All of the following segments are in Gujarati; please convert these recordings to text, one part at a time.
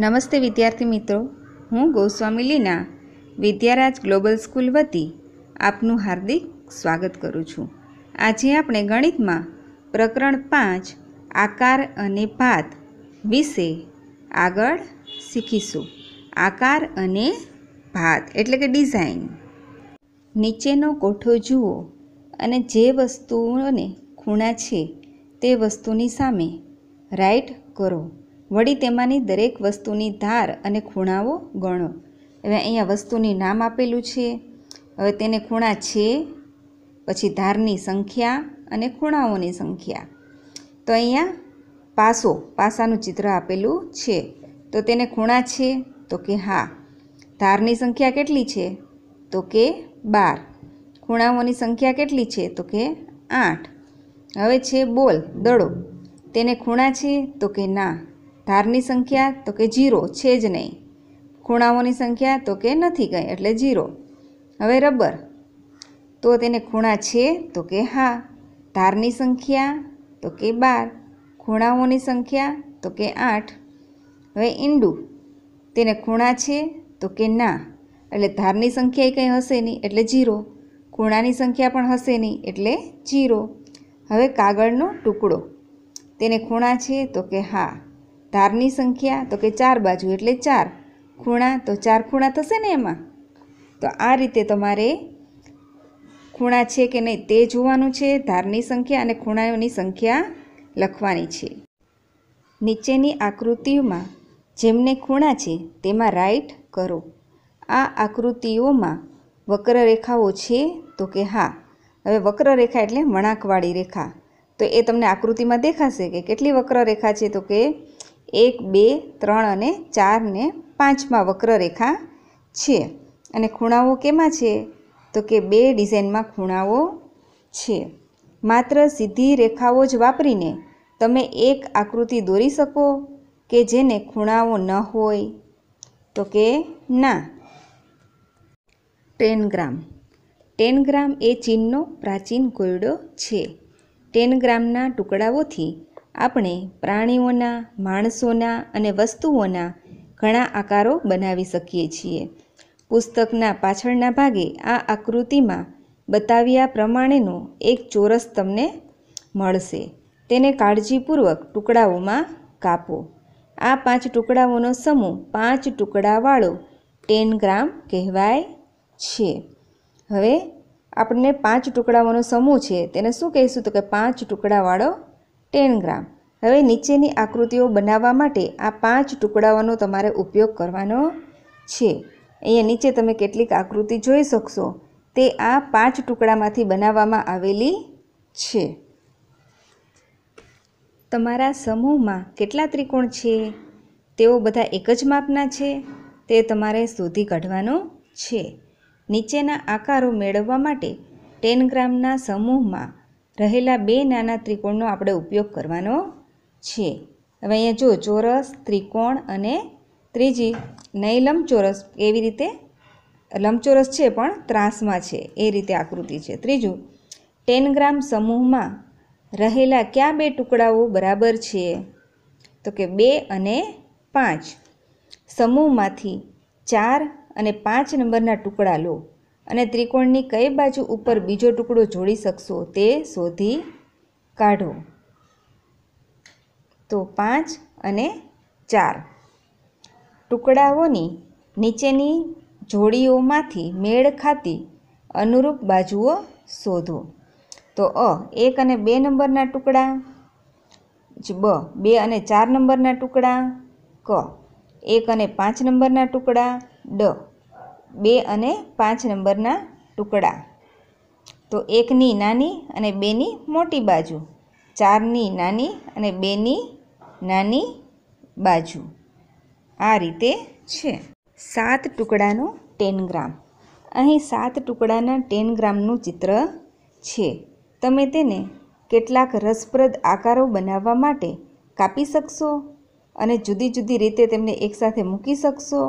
નમસ્તે વિદ્યાર્થી મિત્રો હું ગોસ્વામી લીના વિદ્યારાજ ગ્લોબલ સ્કૂલ વતી આપનું હાર્દિક સ્વાગત કરું છું આજે આપણે ગણિતમાં પ્રકરણ પાંચ આકાર અને ભાત વિશે આગળ શીખીશું આકાર અને ભાત એટલે કે ડિઝાઇન નીચેનો કોઠો જુઓ અને જે વસ્તુઓને ખૂણા છે તે વસ્તુની સામે રાઈટ કરો વળી તેમાંની દરેક વસ્તુની ધાર અને ખૂણાઓ ગણો હવે અહીંયા વસ્તુની નામ આપેલું છે હવે તેને ખૂણા છે પછી ધારની સંખ્યા અને ખૂણાઓની સંખ્યા તો અહીંયા પાસો પાસાનું ચિત્ર આપેલું છે તો તેને ખૂણા છે તો કે હા ધારની સંખ્યા કેટલી છે તો કે બાર ખૂણાઓની સંખ્યા કેટલી છે તો કે આઠ હવે છે બોલ દડો તેને ખૂણા છે તો કે ના ધારની સંખ્યા તો કે જીરો છે જ નહીં ખૂણાઓની સંખ્યા તો કે નથી કંઈ એટલે જીરો હવે રબર તો તેને ખૂણા છે તો કે હા ધારની સંખ્યા તો કે બાર ખૂણાઓની સંખ્યા તો કે આઠ હવે ઈંડું તેને ખૂણા છે તો કે ના એટલે ધારની સંખ્યા કંઈ હશે નહીં એટલે જીરો ખૂણાની સંખ્યા પણ હશે નહીં એટલે જીરો હવે કાગળનો ટુકડો તેને ખૂણા છે તો કે હા ધારની સંખ્યા તો કે ચાર બાજુ એટલે ચાર ખૂણા તો ચાર ખૂણા થશે ને એમાં તો આ રીતે તમારે ખૂણા છે કે નહીં તે જોવાનું છે ધારની સંખ્યા અને ખૂણાઓની સંખ્યા લખવાની છે નીચેની આકૃતિઓમાં જેમને ખૂણા છે તેમાં રાઈટ કરો આ આકૃતિઓમાં વક્રરેખાઓ છે તો કે હા હવે વક્રરેખા એટલે વળાંકવાળી રેખા તો એ તમને આકૃતિમાં દેખાશે કે કેટલી વક્ર રેખા છે તો કે એક બે ત્રણ અને ચાર ને પાંચમાં વક્રરેખા છે અને ખૂણાઓ કેમાં છે તો કે બે ડિઝાઇનમાં ખૂણાઓ છે માત્ર સીધી રેખાઓ જ વાપરીને તમે એક આકૃતિ દોરી શકો કે જેને ખૂણાઓ ન હોય તો કે ના ટેન ગ્રામ ટેન ગ્રામ એ ચીનનો પ્રાચીન કોયડો છે ટેન ગ્રામના ટુકડાઓથી આપણે પ્રાણીઓના માણસોના અને વસ્તુઓના ઘણા આકારો બનાવી શકીએ છીએ પુસ્તકના પાછળના ભાગે આ આકૃતિમાં બતાવ્યા પ્રમાણેનો એક ચોરસ તમને મળશે તેને કાળજીપૂર્વક ટુકડાઓમાં કાપો આ પાંચ ટુકડાઓનો સમૂહ પાંચ ટુકડાવાળો ટેન ગ્રામ કહેવાય છે હવે આપણને પાંચ ટુકડાઓનો સમૂહ છે તેને શું કહીશું તો કે પાંચ ટુકડાવાળો ટેન ગ્રામ હવે નીચેની આકૃતિઓ બનાવવા માટે આ પાંચ ટુકડાઓનો તમારે ઉપયોગ કરવાનો છે અહીંયા નીચે તમે કેટલીક આકૃતિ જોઈ શકશો તે આ પાંચ ટુકડામાંથી બનાવવામાં આવેલી છે તમારા સમૂહમાં કેટલા ત્રિકોણ છે તેઓ બધા એક જ માપના છે તે તમારે શોધી કાઢવાનું છે નીચેના આકારો મેળવવા માટે ટેન ગ્રામના સમૂહમાં રહેલા બે નાના ત્રિકોણનો આપણે ઉપયોગ કરવાનો છે હવે અહીંયા જો ચોરસ ત્રિકોણ અને ત્રીજી નહીં લંબચોરસ એવી રીતે લંબચોરસ છે પણ ત્રાસમાં છે એ રીતે આકૃતિ છે ત્રીજું ટેન ગ્રામ સમૂહમાં રહેલા કયા બે ટુકડાઓ બરાબર છે તો કે બે અને પાંચ સમૂહમાંથી ચાર અને પાંચ નંબરના ટુકડા લો અને ત્રિકોણની કઈ બાજુ ઉપર બીજો ટુકડો જોડી શકશો તે શોધી કાઢો તો પાંચ અને ચાર ટુકડાઓની નીચેની જોડીઓમાંથી મેળ ખાતી અનુરૂપ બાજુઓ શોધો તો અ એક અને બે નંબરના ટુકડા બ બે અને ચાર નંબરના ટુકડા ક એક અને પાંચ નંબરના ટુકડા ડ બે અને પાંચ નંબરના ટુકડા તો એકની નાની અને બેની મોટી બાજુ ચારની નાની અને બેની નાની બાજુ આ રીતે છે સાત ટુકડાનો ટેન ગ્રામ અહીં સાત ટુકડાના ટેન ગ્રામનું ચિત્ર છે તમે તેને કેટલાક રસપ્રદ આકારો બનાવવા માટે કાપી શકશો અને જુદી જુદી રીતે તેમને એકસાથે મૂકી શકશો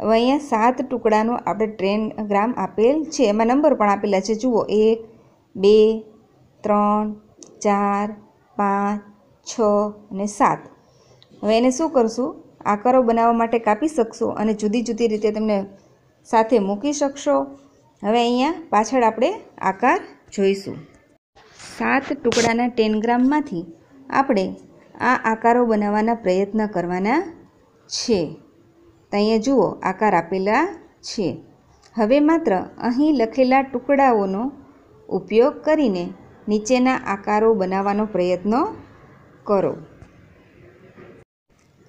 હવે અહીંયા સાત ટુકડાનું આપણે ટ્રેન ગ્રામ આપેલ છે એમાં નંબર પણ આપેલા છે જુઓ એક બે ત્રણ ચાર પાંચ છ અને સાત હવે એને શું કરશું આકારો બનાવવા માટે કાપી શકશો અને જુદી જુદી રીતે તમને સાથે મૂકી શકશો હવે અહીંયા પાછળ આપણે આકાર જોઈશું સાત ટુકડાના ટેનગ્રામમાંથી આપણે આ આકારો બનાવવાના પ્રયત્ન કરવાના છે તો અહીંયા જુઓ આકાર આપેલા છે હવે માત્ર અહીં લખેલા ટુકડાઓનો ઉપયોગ કરીને નીચેના આકારો બનાવવાનો પ્રયત્ન કરો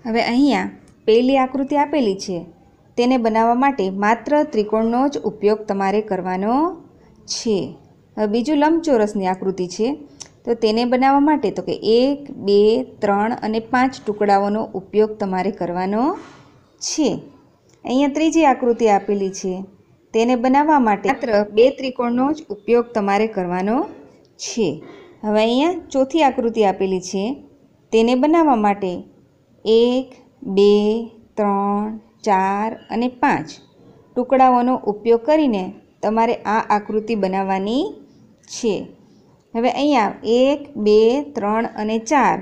હવે અહીંયા પહેલી આકૃતિ આપેલી છે તેને બનાવવા માટે માત્ર ત્રિકોણનો જ ઉપયોગ તમારે કરવાનો છે હવે બીજું લંબચોરસની આકૃતિ છે તો તેને બનાવવા માટે તો કે એક બે ત્રણ અને પાંચ ટુકડાઓનો ઉપયોગ તમારે કરવાનો છે અહીંયા ત્રીજી આકૃતિ આપેલી છે તેને બનાવવા માટે માત્ર બે ત્રિકોણનો જ ઉપયોગ તમારે કરવાનો છે હવે અહીંયા ચોથી આકૃતિ આપેલી છે તેને બનાવવા માટે એક બે ત્રણ ચાર અને પાંચ ટુકડાઓનો ઉપયોગ કરીને તમારે આ આકૃતિ બનાવવાની છે હવે અહીંયા એક બે ત્રણ અને ચાર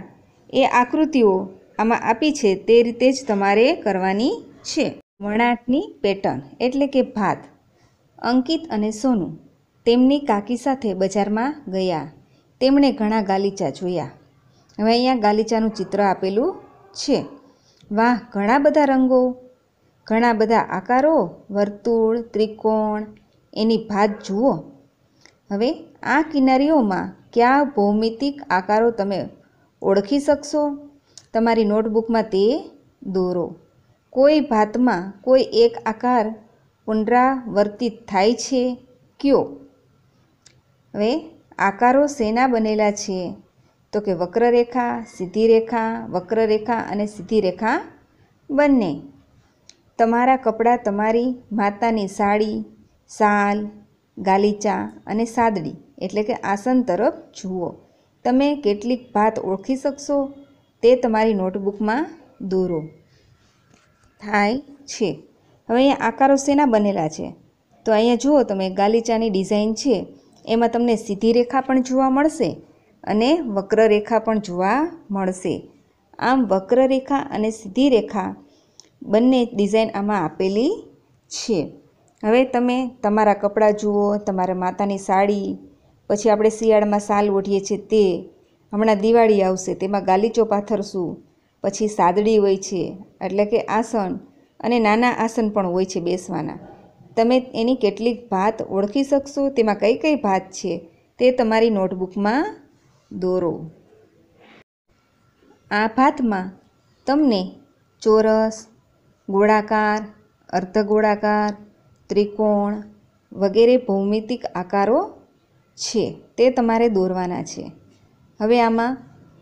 એ આકૃતિઓ આમાં આપી છે તે રીતે જ તમારે કરવાની છે વણાટની પેટર્ન એટલે કે ભાત અંકિત અને સોનુ તેમની કાકી સાથે બજારમાં ગયા તેમણે ઘણા ગાલીચા જોયા હવે અહીંયા ગાલીચાનું ચિત્ર આપેલું છે વાહ ઘણા બધા રંગો ઘણા બધા આકારો વર્તુળ ત્રિકોણ એની ભાત જુઓ હવે આ કિનારીઓમાં કયા ભૌમિતિક આકારો તમે ઓળખી શકશો તમારી નોટબુકમાં તે દોરો કોઈ ભાતમાં કોઈ એક આકાર પુનરાવર્તિત થાય છે કયો હવે આકારો શેના બનેલા છે તો કે વક્રરેખા સીધી રેખા વક્રરેખા અને સીધી રેખા બંને તમારા કપડાં તમારી માતાની સાડી સાલ ગાલીચા અને સાદડી એટલે કે આસન તરફ જુઓ તમે કેટલીક ભાત ઓળખી શકશો તે તમારી નોટબુકમાં દોરો થાય છે હવે અહીંયા આકારો શેના બનેલા છે તો અહીંયા જુઓ તમે ગાલીચાની ડિઝાઇન છે એમાં તમને સીધી રેખા પણ જોવા મળશે અને વક્ર રેખા પણ જોવા મળશે આમ વક્ર રેખા અને સીધી રેખા બંને ડિઝાઇન આમાં આપેલી છે હવે તમે તમારા કપડાં જુઓ તમારા માતાની સાડી પછી આપણે શિયાળમાં સાલ ઓઢીએ છીએ તે હમણાં દિવાળી આવશે તેમાં ગાલીચો પાથરશું પછી સાદડી હોય છે એટલે કે આસન અને નાના આસન પણ હોય છે બેસવાના તમે એની કેટલીક ભાત ઓળખી શકશો તેમાં કઈ કઈ ભાત છે તે તમારી નોટબુકમાં દોરો આ ભાતમાં તમને ચોરસ ગોળાકાર અર્ધગોળાકાર ત્રિકોણ વગેરે ભૌમિતિક આકારો છે તે તમારે દોરવાના છે હવે આમાં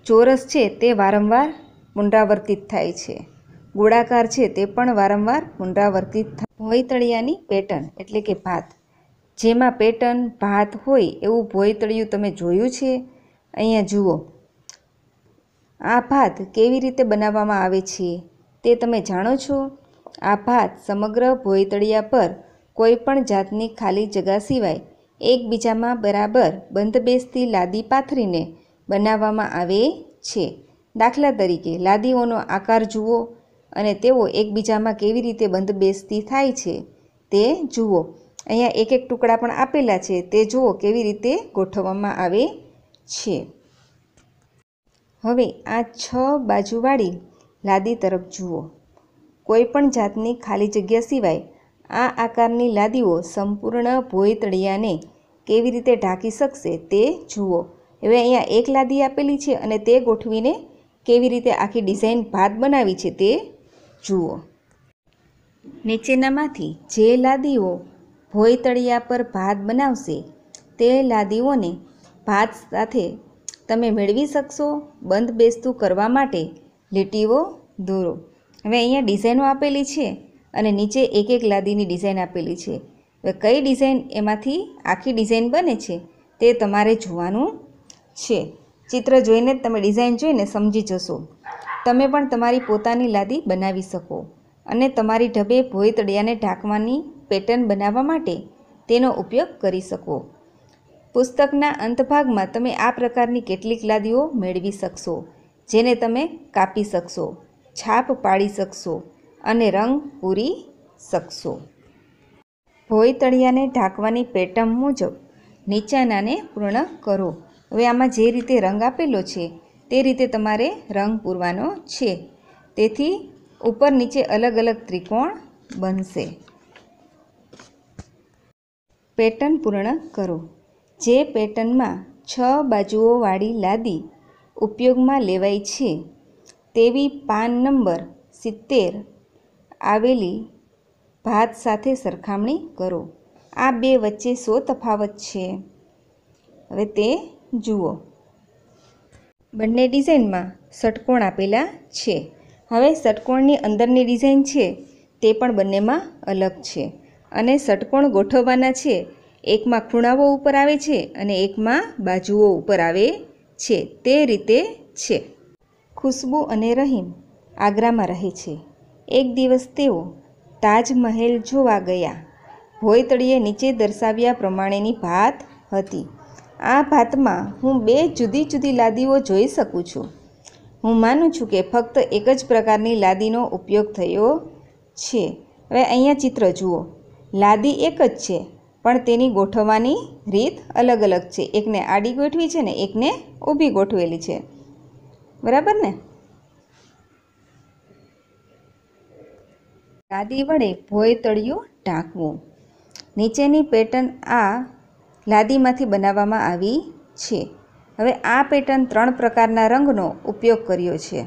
ચોરસ છે તે વારંવાર પુનરાવર્તિત થાય છે ગોળાકાર છે તે પણ વારંવાર પુનરાવર્તિત થાય ભોયતળિયાની પેટર્ન એટલે કે ભાત જેમાં પેટર્ન ભાત હોય એવું ભોયતળિયું તમે જોયું છે અહીંયા જુઓ આ ભાત કેવી રીતે બનાવવામાં આવે છે તે તમે જાણો છો આ ભાત સમગ્ર ભોયતળિયા પર કોઈપણ જાતની ખાલી જગા સિવાય એકબીજામાં બરાબર બંધબેસતી લાદી પાથરીને બનાવવામાં આવે છે દાખલા તરીકે લાદીઓનો આકાર જુઓ અને તેઓ એકબીજામાં કેવી રીતે બંધબેસતી થાય છે તે જુઓ અહીંયા એક એક ટુકડા પણ આપેલા છે તે જુઓ કેવી રીતે ગોઠવવામાં આવે છે હવે આ છ બાજુવાળી લાદી તરફ જુઓ કોઈપણ જાતની ખાલી જગ્યા સિવાય આ આકારની લાદીઓ સંપૂર્ણ ભોયતળિયાને કેવી રીતે ઢાંકી શકશે તે જુઓ હવે અહીંયા એક લાદી આપેલી છે અને તે ગોઠવીને કેવી રીતે આખી ડિઝાઇન ભાત બનાવી છે તે જુઓ નીચેનામાંથી જે લાદીઓ ભોય તળિયા પર ભાત બનાવશે તે લાદીઓને ભાત સાથે તમે મેળવી શકશો બંધ બેસતું કરવા માટે લીટીઓ દોરો હવે અહીંયા ડિઝાઇનો આપેલી છે અને નીચે એક એક લાદીની ડિઝાઇન આપેલી છે હવે કઈ ડિઝાઇન એમાંથી આખી ડિઝાઇન બને છે તે તમારે જોવાનું છે ચિત્ર જોઈને જ તમે ડિઝાઇન જોઈને સમજી જશો તમે પણ તમારી પોતાની લાદી બનાવી શકો અને તમારી ઢબે ભોયતળિયાને ઢાંકવાની પેટર્ન બનાવવા માટે તેનો ઉપયોગ કરી શકો પુસ્તકના અંતભાગમાં તમે આ પ્રકારની કેટલીક લાદીઓ મેળવી શકશો જેને તમે કાપી શકશો છાપ પાડી શકશો અને રંગ પૂરી શકશો ભોય તળિયાને ઢાંકવાની પેટર્ન મુજબ નીચાનાને પૂર્ણ કરો હવે આમાં જે રીતે રંગ આપેલો છે તે રીતે તમારે રંગ પૂરવાનો છે તેથી ઉપર નીચે અલગ અલગ ત્રિકોણ બનશે પેટર્ન પૂર્ણ કરો જે પેટર્નમાં છ બાજુઓવાળી લાદી ઉપયોગમાં લેવાય છે તેવી પાન નંબર સિત્તેર આવેલી ભાત સાથે સરખામણી કરો આ બે વચ્ચે શો તફાવત છે હવે તે જુઓ બંને ડિઝાઇનમાં ષટકોણ આપેલા છે હવે ષટકોણની અંદરની ડિઝાઇન છે તે પણ બંનેમાં અલગ છે અને ષટકોણ ગોઠવવાના છે એકમાં ખૂણાઓ ઉપર આવે છે અને એકમાં બાજુઓ ઉપર આવે છે તે રીતે છે ખુશ્બુ અને રહીમ આગ્રામાં રહે છે એક દિવસ તેઓ તાજમહેલ જોવા ગયા ભોયતળીએ નીચે દર્શાવ્યા પ્રમાણેની ભાત હતી આ ભાતમાં હું બે જુદી જુદી લાદીઓ જોઈ શકું છું હું માનું છું કે ફક્ત એક જ પ્રકારની લાદીનો ઉપયોગ થયો છે હવે અહીંયા ચિત્ર જુઓ લાદી એક જ છે પણ તેની ગોઠવવાની રીત અલગ અલગ છે એકને આડી ગોઠવી છે ને એકને ઊભી ગોઠવેલી છે બરાબર ને લાદી વડે ભોય તળિયું ઢાંકવું નીચેની પેટર્ન આ લાદીમાંથી બનાવવામાં આવી છે હવે આ પેટર્ન ત્રણ પ્રકારના રંગનો ઉપયોગ કર્યો છે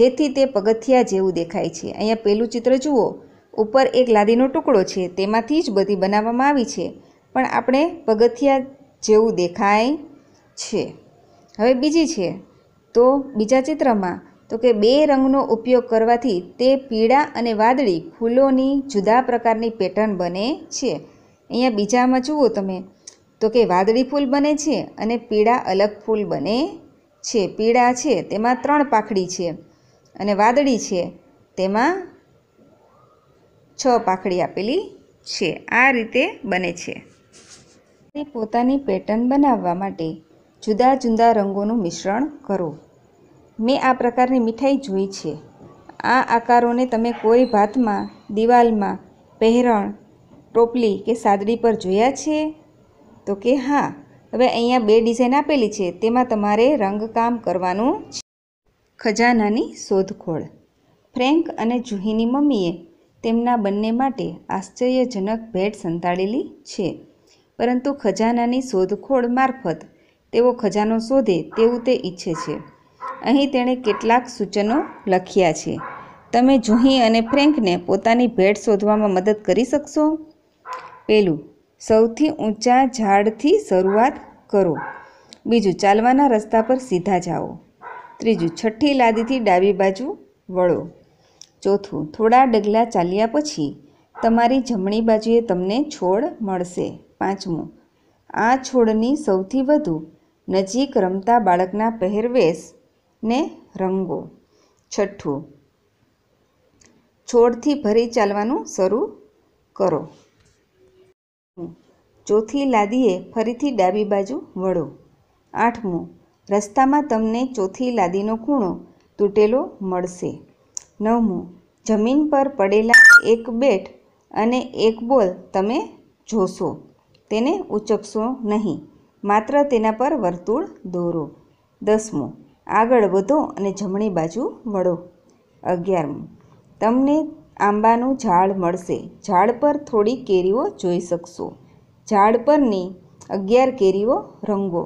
જેથી તે પગથિયા જેવું દેખાય છે અહીંયા પહેલું ચિત્ર જુઓ ઉપર એક લાદીનો ટુકડો છે તેમાંથી જ બધી બનાવવામાં આવી છે પણ આપણે પગથિયા જેવું દેખાય છે હવે બીજી છે તો બીજા ચિત્રમાં તો કે બે રંગનો ઉપયોગ કરવાથી તે પીળા અને વાદળી ફૂલોની જુદા પ્રકારની પેટર્ન બને છે અહીંયા બીજામાં જુઓ તમે તો કે વાદળી ફૂલ બને છે અને પીળા અલગ ફૂલ બને છે પીળા છે તેમાં ત્રણ પાખડી છે અને વાદળી છે તેમાં છ પાખડી આપેલી છે આ રીતે બને છે પોતાની પેટર્ન બનાવવા માટે જુદા જુદા રંગોનું મિશ્રણ કરો મેં આ પ્રકારની મીઠાઈ જોઈ છે આ આકારોને તમે કોઈ ભાતમાં દિવાલમાં પહેરણ ટોપલી કે સાદડી પર જોયા છે તો કે હા હવે અહીંયા બે ડિઝાઇન આપેલી છે તેમાં તમારે રંગકામ કરવાનું છે ખજાનાની શોધખોળ ફ્રેન્ક અને જુહીની મમ્મીએ તેમના બંને માટે આશ્ચર્યજનક ભેટ સંતાડેલી છે પરંતુ ખજાનાની શોધખોળ મારફત તેઓ ખજાનો શોધે તેવું તે ઈચ્છે છે અહીં તેણે કેટલાક સૂચનો લખ્યા છે તમે જુહી અને ફ્રેન્કને પોતાની ભેટ શોધવામાં મદદ કરી શકશો પહેલું સૌથી ઊંચા ઝાડથી શરૂઆત કરો બીજું ચાલવાના રસ્તા પર સીધા જાઓ ત્રીજું છઠ્ઠી લાદીથી ડાબી બાજુ વળો ચોથું થોડા ડગલા ચાલ્યા પછી તમારી જમણી બાજુએ તમને છોડ મળશે પાંચમું આ છોડની સૌથી વધુ નજીક રમતા બાળકના પહેરવેશ ને રંગો છઠ્ઠું છોડથી ભરી ચાલવાનું શરૂ કરો ચોથી લાદીએ ફરીથી ડાબી બાજુ વળો આઠમું રસ્તામાં તમને ચોથી લાદીનો ખૂણો તૂટેલો મળશે નવમું જમીન પર પડેલા એક બેટ અને એક બોલ તમે જોશો તેને ઉચકશો નહીં માત્ર તેના પર વર્તુળ દોરો દસમું આગળ વધો અને જમણી બાજુ વળો અગિયારમું તમને આંબાનું ઝાડ મળશે ઝાડ પર થોડી કેરીઓ જોઈ શકશો ઝાડ પરની અગિયાર કેરીઓ રંગો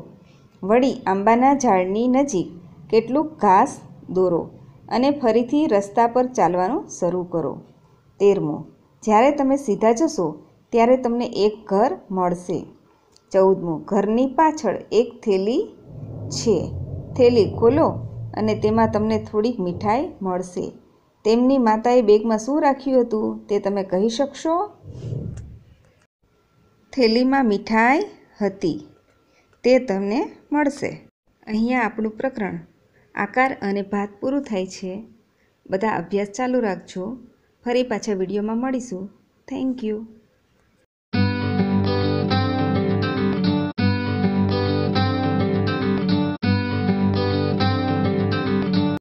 વળી આંબાના ઝાડની નજીક કેટલુંક ઘાસ દોરો અને ફરીથી રસ્તા પર ચાલવાનું શરૂ કરો તેરમો જ્યારે તમે સીધા જશો ત્યારે તમને એક ઘર મળશે ચૌદમું ઘરની પાછળ એક થેલી છે થેલી ખોલો અને તેમાં તમને થોડીક મીઠાઈ મળશે તેમની માતાએ બેગમાં શું રાખ્યું હતું તે તમે કહી શકશો થેલીમાં મીઠાઈ હતી તે તમને મળશે અહીંયા આપણું પ્રકરણ આકાર અને ભાત પૂરું થાય છે બધા અભ્યાસ ચાલુ રાખજો ફરી પાછા વિડીયોમાં મળીશું થેન્ક યુ